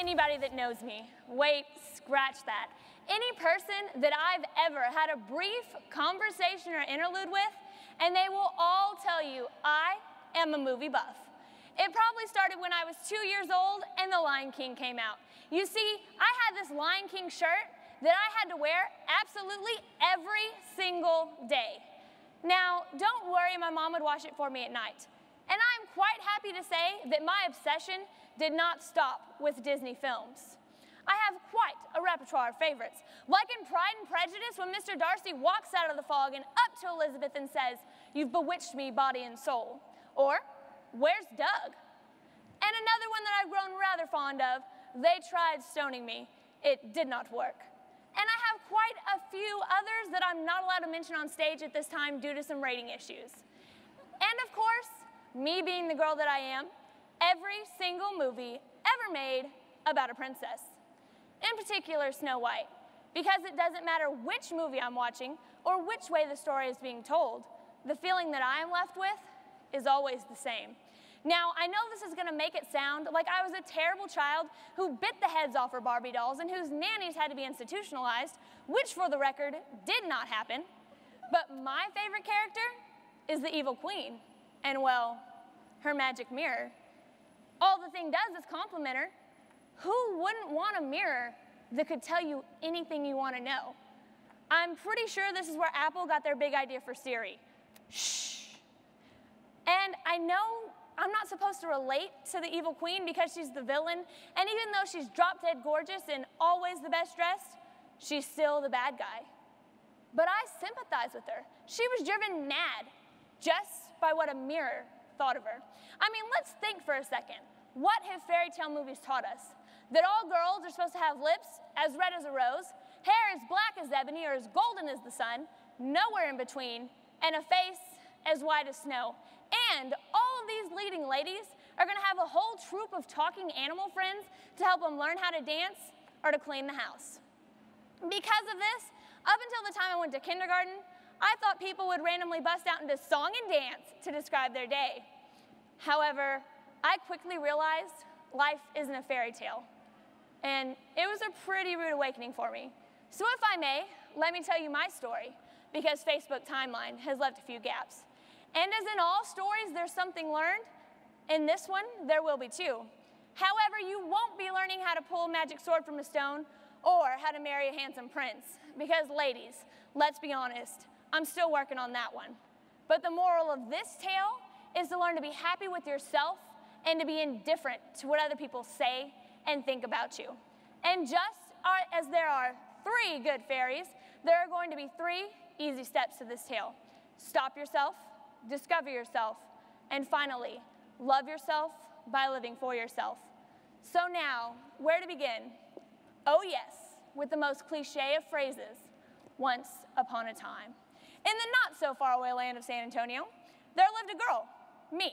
anybody that knows me. Wait, scratch that. Any person that I've ever had a brief conversation or interlude with, and they will all tell you, I am a movie buff. It probably started when I was two years old and The Lion King came out. You see, I had this Lion King shirt that I had to wear absolutely every single day. Now, don't worry, my mom would wash it for me at night quite happy to say that my obsession did not stop with Disney films. I have quite a repertoire of favorites. Like in Pride and Prejudice, when Mr. Darcy walks out of the fog and up to Elizabeth and says, You've bewitched me, body and soul. Or, Where's Doug? And another one that I've grown rather fond of, They Tried Stoning Me. It did not work. And I have quite a few others that I'm not allowed to mention on stage at this time due to some rating issues me being the girl that I am, every single movie ever made about a princess. In particular, Snow White, because it doesn't matter which movie I'm watching or which way the story is being told, the feeling that I'm left with is always the same. Now, I know this is gonna make it sound like I was a terrible child who bit the heads off her Barbie dolls and whose nannies had to be institutionalized, which for the record did not happen. But my favorite character is the evil queen and, well, her magic mirror. All the thing does is compliment her. Who wouldn't want a mirror that could tell you anything you want to know? I'm pretty sure this is where Apple got their big idea for Siri. Shh. And I know I'm not supposed to relate to the evil queen because she's the villain, and even though she's drop dead gorgeous and always the best dressed, she's still the bad guy. But I sympathize with her. She was driven mad just by what a mirror thought of her. I mean, let's think for a second. What have fairy tale movies taught us? That all girls are supposed to have lips as red as a rose, hair as black as ebony or as golden as the sun, nowhere in between, and a face as white as snow. And all of these leading ladies are gonna have a whole troop of talking animal friends to help them learn how to dance or to clean the house. Because of this, up until the time I went to kindergarten, I thought people would randomly bust out into song and dance to describe their day. However, I quickly realized life isn't a fairy tale. And it was a pretty rude awakening for me. So if I may, let me tell you my story, because Facebook timeline has left a few gaps. And as in all stories, there's something learned. In this one, there will be too. However, you won't be learning how to pull a magic sword from a stone or how to marry a handsome prince. Because ladies, let's be honest, I'm still working on that one. But the moral of this tale is to learn to be happy with yourself and to be indifferent to what other people say and think about you. And just as there are three good fairies, there are going to be three easy steps to this tale. Stop yourself, discover yourself, and finally, love yourself by living for yourself. So now, where to begin? Oh yes, with the most cliche of phrases, once upon a time. In the not so far away land of San Antonio, there lived a girl, me.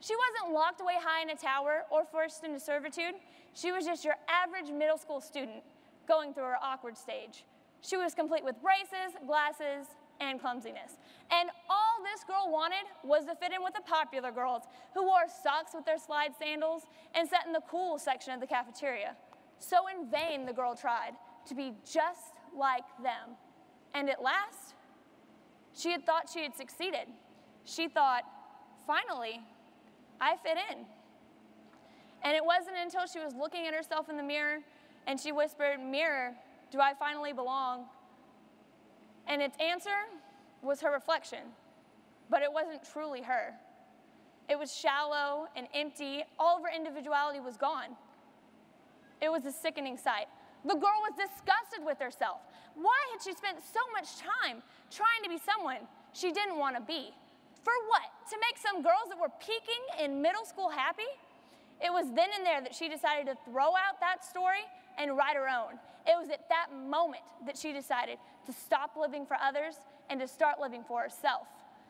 She wasn't locked away high in a tower or forced into servitude. She was just your average middle school student going through her awkward stage. She was complete with braces, glasses, and clumsiness. And all this girl wanted was to fit in with the popular girls who wore socks with their slide sandals and sat in the cool section of the cafeteria. So in vain the girl tried to be just like them. And at last, she had thought she had succeeded. She thought, finally, I fit in. And it wasn't until she was looking at herself in the mirror and she whispered, Mirror, do I finally belong? And its answer was her reflection, but it wasn't truly her. It was shallow and empty. All of her individuality was gone. It was a sickening sight. The girl was disgusted with herself. Why had she spent so much time trying to be someone she didn't want to be? For what? To make some girls that were peaking in middle school happy? It was then and there that she decided to throw out that story and write her own. It was at that moment that she decided to stop living for others and to start living for herself.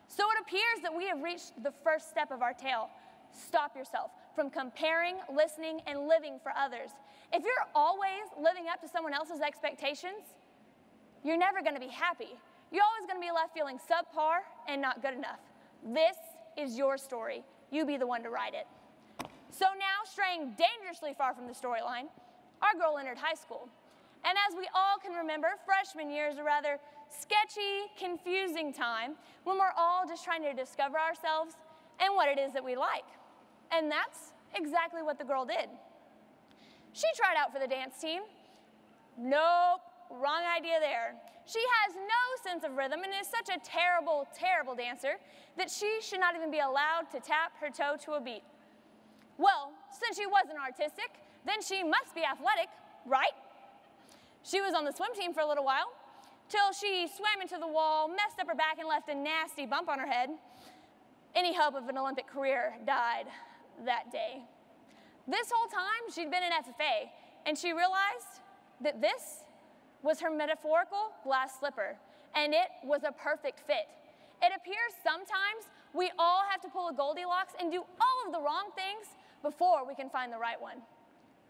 So it appears that we have reached the first step of our tale. Stop yourself from comparing, listening, and living for others. If you're always living up to someone else's expectations, you're never gonna be happy. You're always gonna be left feeling subpar and not good enough. This is your story. You be the one to write it. So now, straying dangerously far from the storyline, our girl entered high school. And as we all can remember, freshman year is a rather sketchy, confusing time when we're all just trying to discover ourselves and what it is that we like. And that's exactly what the girl did. She tried out for the dance team. Nope, wrong idea there. She has no sense of rhythm and is such a terrible, terrible dancer that she should not even be allowed to tap her toe to a beat. Well, since she wasn't artistic, then she must be athletic, right? She was on the swim team for a little while, till she swam into the wall, messed up her back, and left a nasty bump on her head. Any hope of an Olympic career died that day. This whole time, she'd been in FFA, and she realized that this was her metaphorical glass slipper, and it was a perfect fit. It appears sometimes we all have to pull a Goldilocks and do all of the wrong things before we can find the right one.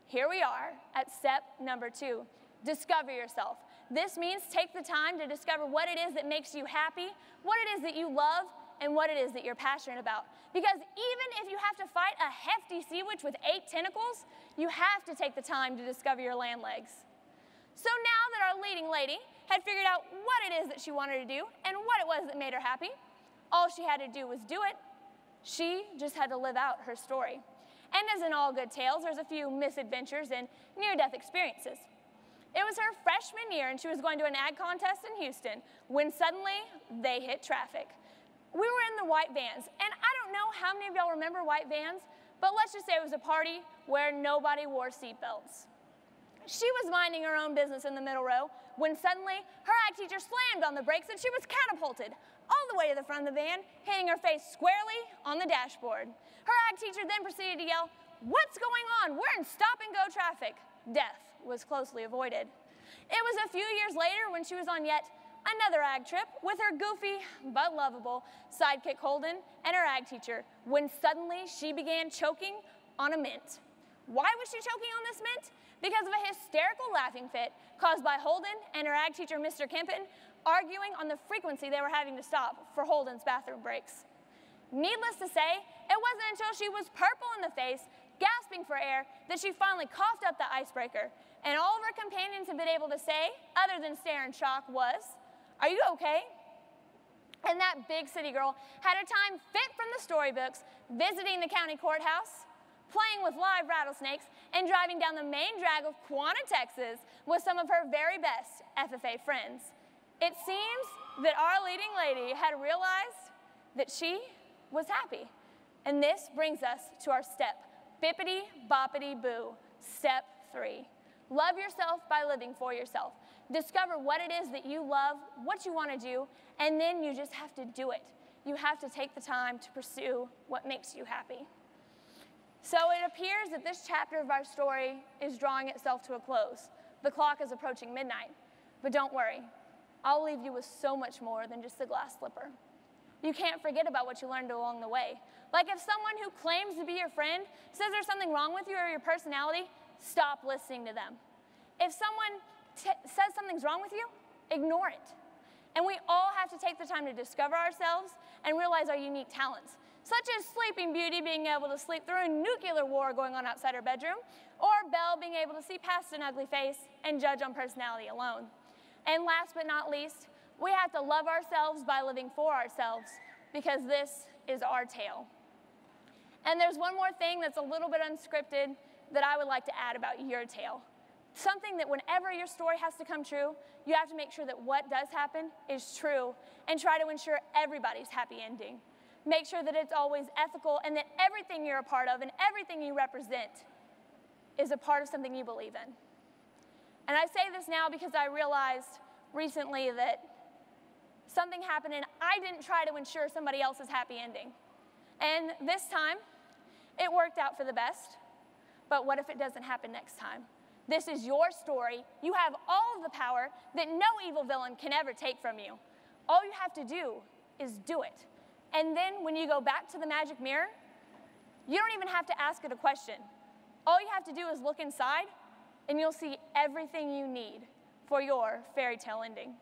Here we are at step number two discover yourself. This means take the time to discover what it is that makes you happy, what it is that you love, and what it is that you're passionate about. Because even if you have to fight a hefty sea witch with eight tentacles, you have to take the time to discover your land legs. So now that our leading lady had figured out what it is that she wanted to do and what it was that made her happy, all she had to do was do it. She just had to live out her story. And as in all good tales, there's a few misadventures and near death experiences. It was her freshman year, and she was going to an ad contest in Houston when suddenly they hit traffic we were in the white vans, and I don't know how many of y'all remember white vans, but let's just say it was a party where nobody wore seatbelts. She was minding her own business in the middle row when suddenly her ag teacher slammed on the brakes and she was catapulted all the way to the front of the van, hitting her face squarely on the dashboard. Her ag teacher then proceeded to yell, What's going on? We're in stop and go traffic. Death was closely avoided. It was a few years later when she was on yet another ag trip with her goofy but lovable sidekick Holden and her ag teacher when suddenly she began choking on a mint. Why was she choking on this mint? Because of a hysterical laughing fit caused by Holden and her ag teacher, Mr. Kempin, arguing on the frequency they were having to stop for Holden's bathroom breaks. Needless to say, it wasn't until she was purple in the face, gasping for air, that she finally coughed up the icebreaker. And all of her companions had been able to say, other than stare in shock, was, are you okay? And that big city girl had a time fit from the storybooks, visiting the county courthouse, playing with live rattlesnakes, and driving down the main drag of Quanta, Texas with some of her very best FFA friends. It seems that our leading lady had realized that she was happy. And this brings us to our step, bippity boppity boo, step three. Love yourself by living for yourself discover what it is that you love, what you want to do, and then you just have to do it. You have to take the time to pursue what makes you happy. So it appears that this chapter of our story is drawing itself to a close. The clock is approaching midnight. But don't worry, I'll leave you with so much more than just the glass slipper. You can't forget about what you learned along the way. Like if someone who claims to be your friend says there's something wrong with you or your personality, stop listening to them. If someone says something's wrong with you, ignore it. And we all have to take the time to discover ourselves and realize our unique talents, such as Sleeping Beauty being able to sleep through a nuclear war going on outside her bedroom, or Belle being able to see past an ugly face and judge on personality alone. And last but not least, we have to love ourselves by living for ourselves because this is our tale. And there's one more thing that's a little bit unscripted that I would like to add about your tale something that whenever your story has to come true, you have to make sure that what does happen is true and try to ensure everybody's happy ending. Make sure that it's always ethical and that everything you're a part of and everything you represent is a part of something you believe in. And I say this now because I realized recently that something happened and I didn't try to ensure somebody else's happy ending. And this time, it worked out for the best, but what if it doesn't happen next time? This is your story. You have all of the power that no evil villain can ever take from you. All you have to do is do it. And then when you go back to the magic mirror, you don't even have to ask it a question. All you have to do is look inside, and you'll see everything you need for your fairy tale ending.